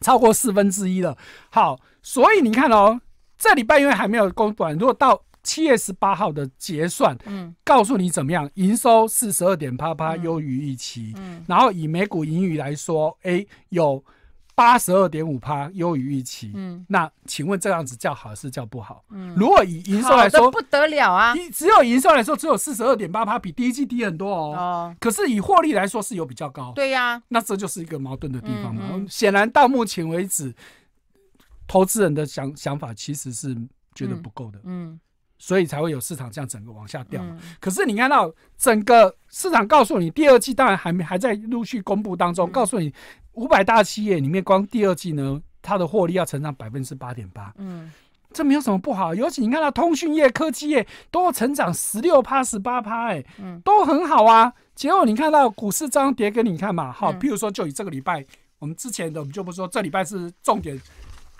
超过四分之一了。好，所以你看哦，这礼拜因为还没有公布，如果到七月十八号的结算，嗯，告诉你怎么样？营收四十二点八八，优于预期。嗯，然后以每股盈余来说，哎，有八十二点五趴优于预期。嗯，那请问这样子叫好是叫不好？嗯，如果以营收来说，不得了啊！只有营收来说，只有四十二点八八，比第一季低很多哦。哦，可是以获利来说是有比较高。对呀，那这就是一个矛盾的地方嘛，显然到目前为止，投资人的想想法其实是觉得不够的。嗯。所以才会有市场这样整个往下掉嘛。可是你看到整个市场告诉你，第二季当然还没还在陆续公布当中，告诉你五百大企业里面，光第二季呢，它的获利要成长百分之八点八。嗯，这没有什么不好。尤其你看到通讯业、科技业都成长十六趴、十八趴，哎，都很好啊。结果你看到股市这样跌，给你看嘛，好，譬如说，就以这个礼拜，我们之前的我们就不说，这礼拜是重点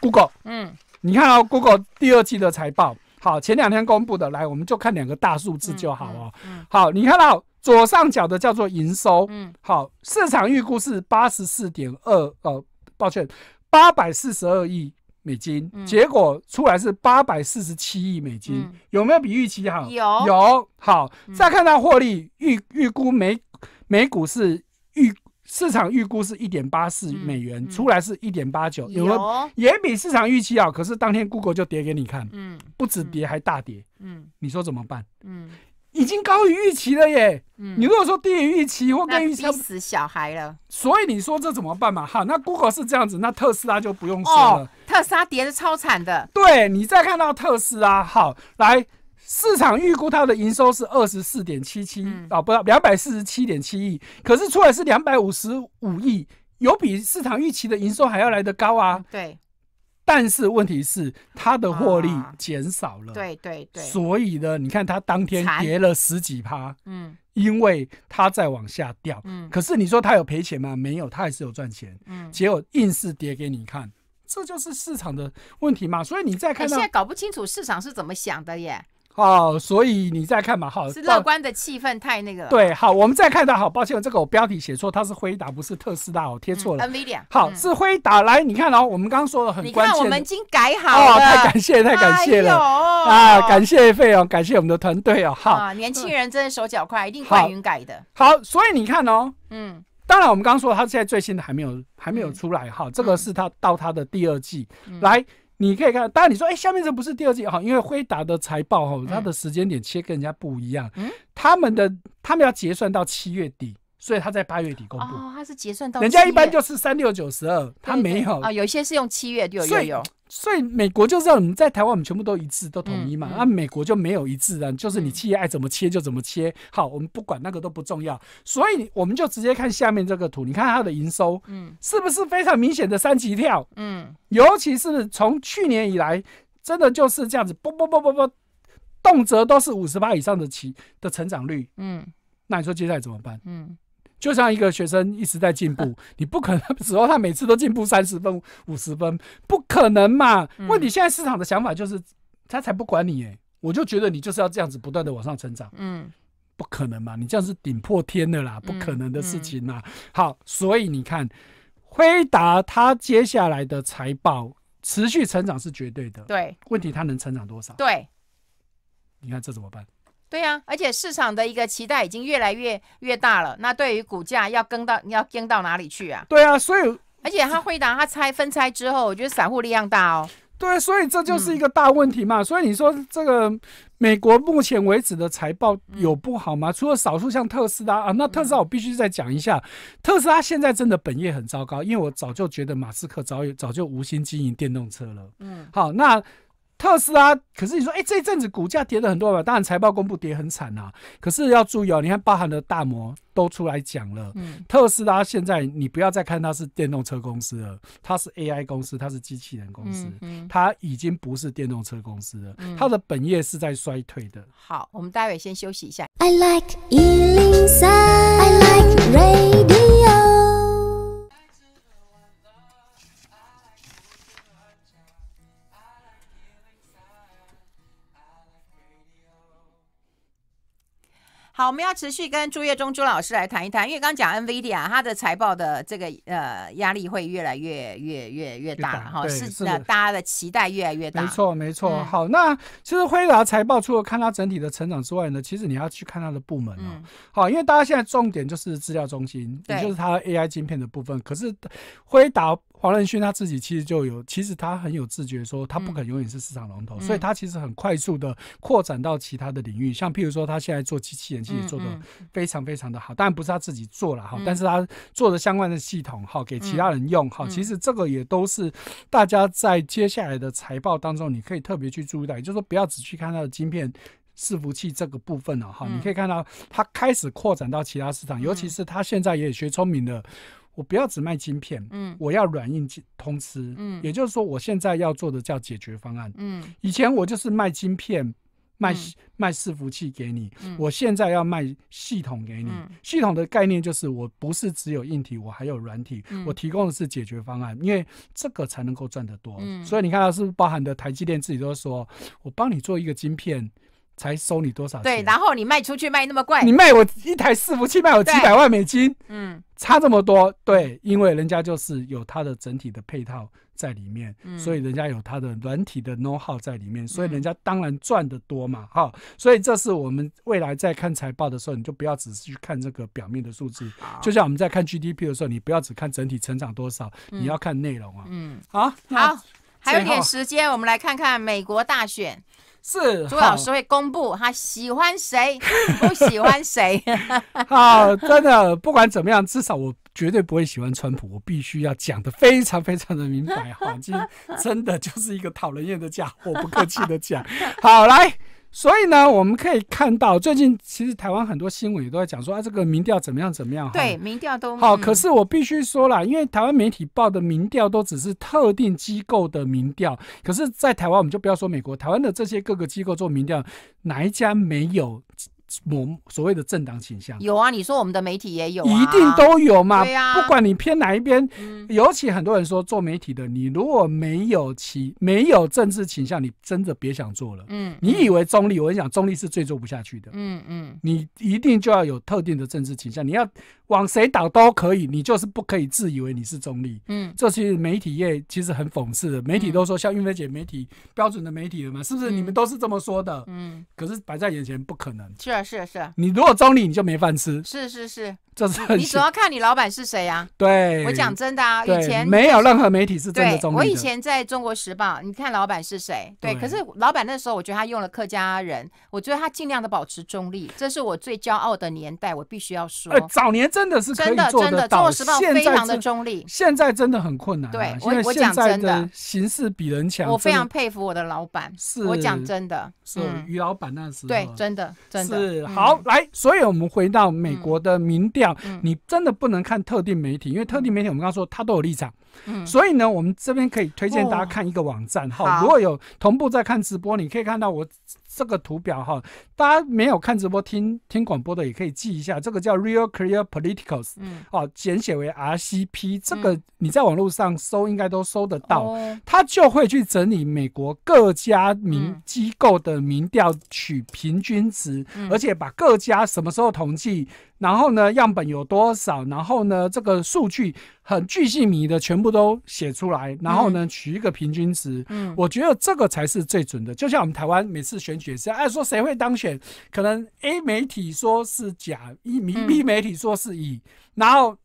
，Google。嗯，你看到 Google 第二季的财报。好，前两天公布的，来我们就看两个大数字就好哦。好，你看到左上角的叫做营收，好，市场预估是八十四点二，呃，抱歉，八百四十二亿美金，结果出来是八百四十七亿美金，有没有比预期好？有，有。好，再看到获利预预估每每股是预。市场预估是一点八四美元，出来是一点八九，有也比市场预期好。可是当天 Google 就跌给你看，嗯，不止跌还大跌，嗯，你说怎么办？嗯，已经高于预期了耶，嗯，你如果说低于预期或跟预期，死小孩了。所以你说这怎么办嘛？好，那 Google 是这样子，那特斯拉就不用说了，特斯拉跌的超惨的。对你再看到特斯拉，好来。市场预估它的营收是二十四点七七啊，不到两百四十七点七亿，可是出来是两百五十五亿，有比市场预期的营收还要来得高啊。对，但是问题是它的获利减少了。对对对。所以呢，你看它当天跌了十几趴，嗯，因为它在往下掉。嗯。可是你说它有赔钱吗？没有，它还是有赚钱。嗯。结果硬是跌给你看，这就是市场的问题嘛。所以你再看到现在搞不清楚市场是怎么想的耶。哦，所以你再看嘛？好，是乐观的气氛太那个。对，好，我们再看到，好，抱歉，这个我标题写错，它是辉达不是特斯拉，我贴错了。n V i D，i a 好，是辉达。来，你看哦，我们刚刚说的很关键。我们已经改好了。太感谢，太感谢了啊！感谢费勇，感谢我们的团队哦。好，年轻人真的手脚快，一定快云改的。好，所以你看哦，嗯，当然我们刚刚说，他现在最新的还没有还没有出来。哈，这个是他到他的第二季来。你可以看，当然你说，哎，下面这不是第二季哈，因为辉达的财报哈，它的时间点其实跟人家不一样，他们的他们要结算到七月底。所以他在八月底公布，他是结算到人家一般就是三六九十二，他没有啊，有一些是用七月六月。所以所以美国就是我们在台湾，我们全部都一致都统一嘛，那美国就没有一致的，就是你企业爱怎么切就怎么切。好，我们不管那个都不重要。所以我们就直接看下面这个图，你看它的营收，嗯，是不是非常明显的三级跳？嗯，尤其是从去年以来，真的就是这样子，嘣嘣嘣嘣嘣，动辄都是五十八以上的起的成长率。嗯，那你说接下来怎么办？嗯。就像一个学生一直在进步，你不可能指望他每次都进步三十分、五十分，不可能嘛？问题现在市场的想法就是，他才不管你哎，我就觉得你就是要这样子不断的往上成长，嗯，不可能嘛？你这样是顶破天的啦，不可能的事情啦。好，所以你看，辉达他接下来的财报持续成长是绝对的，对，问题他能成长多少？对，你看这怎么办？对啊，而且市场的一个期待已经越来越越大了。那对于股价要跟到，你要跟到哪里去啊？对啊，所以而且他会答他拆分拆之后，我觉得散户力量大哦。对，所以这就是一个大问题嘛。所以你说这个美国目前为止的财报有不好吗？除了少数像特斯拉啊，那特斯拉我必须再讲一下，特斯拉现在真的本业很糟糕，因为我早就觉得马斯克早已早就无心经营电动车了。嗯，好，那。特斯拉，可是你说，哎，这一阵子股价跌了很多吧？当然财报公布跌很惨呐。可是要注意哦，你看，包含的大摩都出来讲了，嗯，特斯拉现在你不要再看它是电动车公司了，它是 AI 公司，它是机器人公司，嗯，它已经不是电动车公司了，它的本业是在衰退的。好，我们待会先休息一下。I like 好，我们要持续跟朱月忠朱老师来谈一谈，因为刚刚讲 NVIDIA 它的财报的这个呃压力会越来越越越越大，哈，是的，大家的期待越来越大。没错，没错。好，那其实辉达财报除了看它整体的成长之外呢，其实你要去看它的部门哦。好，因为大家现在重点就是资料中心，也就是它 AI 晶片的部分。可是辉达。黄仁勋他自己其实就有，其实他很有自觉，说他不可能永远是市场龙头，所以他其实很快速的扩展到其他的领域，像譬如说他现在做机器人，其实做的非常非常的好，当然不是他自己做了哈，但是他做的相关的系统哈，给其他人用哈，其实这个也都是大家在接下来的财报当中，你可以特别去注意到，也就是说不要只去看他的晶片伺服器这个部分了哈，你可以看到他开始扩展到其他市场，尤其是他现在也学聪明了。我不要只卖晶片，嗯，我要软硬通吃，嗯，也就是说，我现在要做的叫解决方案，嗯，以前我就是卖晶片，卖卖伺服器给你，嗯，我现在要卖系统给你，系统的概念就是我不是只有硬体，我还有软体，我提供的是解决方案，因为这个才能够赚得多，嗯，所以你看它是包含的，台积电自己都说，我帮你做一个晶片。才收你多少？对，然后你卖出去卖那么贵，你卖我一台伺服器卖我几百万美金，嗯，差这么多，对，因为人家就是有它的整体的配套在里面，所以人家有它的软体的 know how 在里面，所以人家当然赚的多嘛，哈，所以这是我们未来在看财报的时候，你就不要只是去看这个表面的数字，就像我们在看 GDP 的时候，你不要只看整体成长多少，你要看内容啊，嗯，好好，还有点时间，我们来看看美国大选。是朱老师会公布他喜欢谁，不喜欢谁。好，真的不管怎么样，至少我绝对不会喜欢川普。我必须要讲的非常非常的明白哈，今天真的就是一个讨人厌的家伙，不客气的讲。好，来。所以呢，我们可以看到最近其实台湾很多新闻也都在讲说啊，这个民调怎么样怎么样。对，民调都好。可是我必须说了，因为台湾媒体报的民调都只是特定机构的民调，可是，在台湾我们就不要说美国，台湾的这些各个机构做民调，哪一家没有？某所谓的政党倾向有啊，你说我们的媒体也有，一定都有嘛。啊，不管你偏哪一边，尤其很多人说做媒体的，你如果没有其没有政治倾向，你真的别想做了。嗯，你以为中立，我跟你讲，中立是最做不下去的。嗯嗯，你一定就要有特定的政治倾向，你要往谁倒都可以，你就是不可以自以为你是中立。嗯，这些媒体业其实很讽刺的，媒体都说像玉菲姐媒体标准的媒体了嘛，是不是？你们都是这么说的。嗯，可是摆在眼前不可能。是是，你如果招你，你就没饭吃。是是是。你主要看你老板是谁啊？对我讲真的啊，以前没有任何媒体是真的中立。我以前在中国时报，你看老板是谁？对，可是老板那时候，我觉得他用了客家人，我觉得他尽量的保持中立，这是我最骄傲的年代。我必须要说，哎，早年真的是真的真的，中国时报非常的中立。现在真的很困难，对，我我讲真的形势比人强。我非常佩服我的老板，是，我讲真的是于老板那时对，真的真的是好来。所以我们回到美国的民调。你真的不能看特定媒体，因为特定媒体我们刚刚说，它都有立场。所以呢，我们这边可以推荐大家看一个网站哈。如果有同步在看直播，你可以看到我这个图表哈。大家没有看直播、听听广播的，也可以记一下。这个叫 Real Clear Politics，哦，简写为 RCP。这个你在网络上搜应该都搜得到。它就会去整理美国各家民机构的民调取平均值，而且把各家什么时候统计，然后呢样本有多少，然后呢这个数据。很具细迷的，全部都写出来，然后呢，取一个平均值。嗯，我觉得这个才是最准的。就像我们台湾每次选举，是哎，说谁会当选，可能 A 媒体说是甲，一 B 媒体说是乙，然后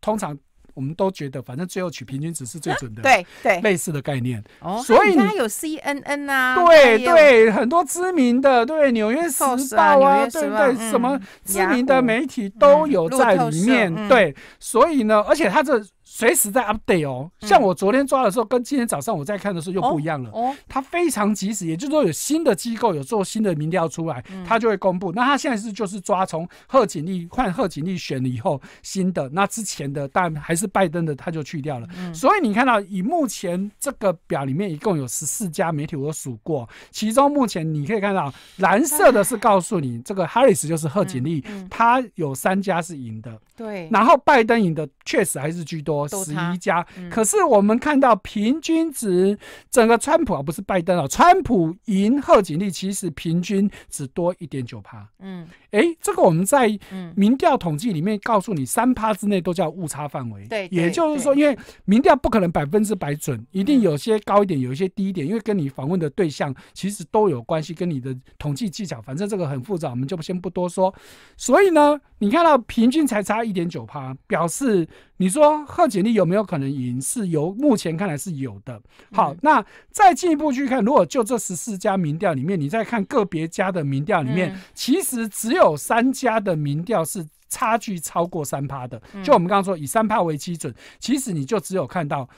通常。我们都觉得，反正最后取平均值是最准的。对对，类似的概念。哦，所以它有 CNN 啊，对对，很多知名的，对《纽约时报》啊，对不对？什么知名的媒体都有在里面。对，所以呢，而且它这。随时在 update 哦，像我昨天抓的时候，跟今天早上我在看的时候又不一样了。哦，它非常及时，也就是说有新的机构有做新的民调出来，它就会公布。那它现在是就是抓从贺锦丽换贺锦丽选了以后新的，那之前的但然还是拜登的，他就去掉了。所以你看到以目前这个表里面一共有十四家媒体，我数过，其中目前你可以看到蓝色的是告诉你这个 Harris 就是贺锦丽，他有三家是赢的。对，然后拜登赢的确实还是居多。十一家，可是我们看到平均值，整个川普啊不是拜登啊，川普赢贺锦丽，其实平均只多一点九趴。嗯，哎，这个我们在民调统计里面告诉你，三趴之内都叫误差范围。对，也就是说，因为民调不可能百分之百准，一定有些高一点，有一些低一点，因为跟你访问的对象其实都有关系，跟你的统计技巧，反正这个很复杂，我们就先不多说。所以呢，你看到平均才差一点九趴，表示。你说贺锦丽有没有可能赢？是由目前看来是有的。好，那再进一步去看，如果就这十四家民调里面，你再看个别家的民调里面，其实只有三家的民调是差距超过三趴的。就我们刚刚说以三趴为基准，其实你就只有看到，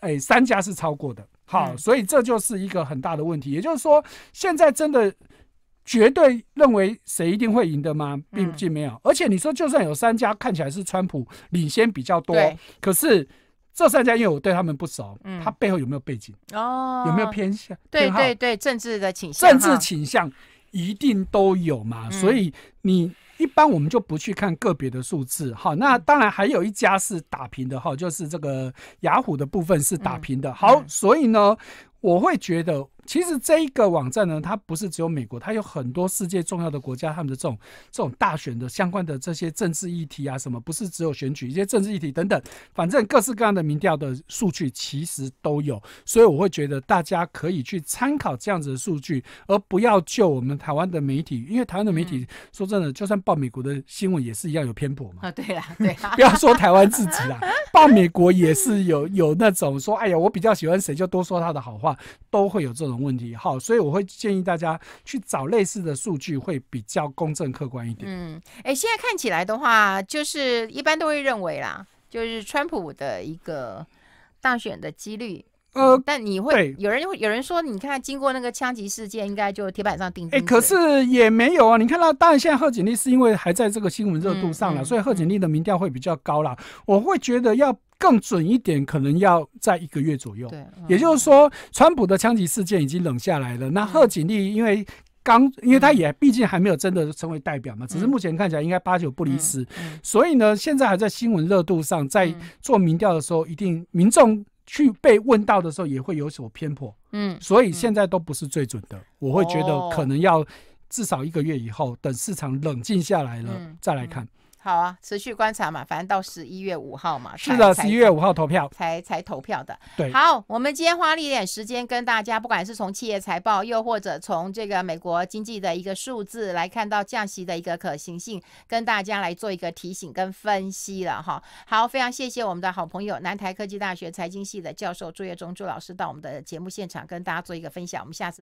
哎，三家是超过的。好，所以这就是一个很大的问题。也就是说，现在真的。绝对认为谁一定会赢的吗？并竟没有。而且你说，就算有三家看起来是川普领先比较多，可是这三家因为我对他们不熟，他背后有没有背景？哦，有没有偏向？对对对，政治的倾向，政治倾向一定都有嘛。所以你一般我们就不去看个别的数字。好，那当然还有一家是打平的哈，就是这个雅虎的部分是打平的。好，所以呢，我会觉得。其实这一个网站呢，它不是只有美国，它有很多世界重要的国家，他们的这种这种大选的相关的这些政治议题啊，什么不是只有选举一些政治议题等等，反正各式各样的民调的数据其实都有，所以我会觉得大家可以去参考这样子的数据，而不要就我们台湾的媒体，因为台湾的媒体说真的，就算报美国的新闻也是一样有偏颇嘛。啊，对啦，对，不要说台湾自己啦，报美国也是有有那种说，哎呀，我比较喜欢谁就多说他的好话，都会有这种。问题哈，所以我会建议大家去找类似的数据，会比较公正客观一点。嗯，哎，现在看起来的话，就是一般都会认为啦，就是川普的一个大选的几率，呃，但你会有人会有人说，你看经过那个枪击事件，应该就铁板上钉。哎，可是也没有啊，你看到，当然现在贺锦丽是因为还在这个新闻热度上了，所以贺锦丽的民调会比较高了。我会觉得要。更准一点，可能要在一个月左右。对，也就是说，川普的枪击事件已经冷下来了。那贺锦丽因为刚，因为她也毕竟还没有真的成为代表嘛，只是目前看起来应该八九不离十。所以呢，现在还在新闻热度上，在做民调的时候，一定民众去被问到的时候也会有所偏颇。嗯，所以现在都不是最准的。我会觉得可能要至少一个月以后，等市场冷静下来了再来看。好啊，持续观察嘛，反正到十一月五号嘛，是的，十一月五号投票才才投票的。对，好，我们今天花了一点时间跟大家，不管是从企业财报，又或者从这个美国经济的一个数字来看到降息的一个可行性，跟大家来做一个提醒跟分析了哈。好，非常谢谢我们的好朋友南台科技大学财经系的教授朱月中朱老师到我们的节目现场跟大家做一个分享，我们下次。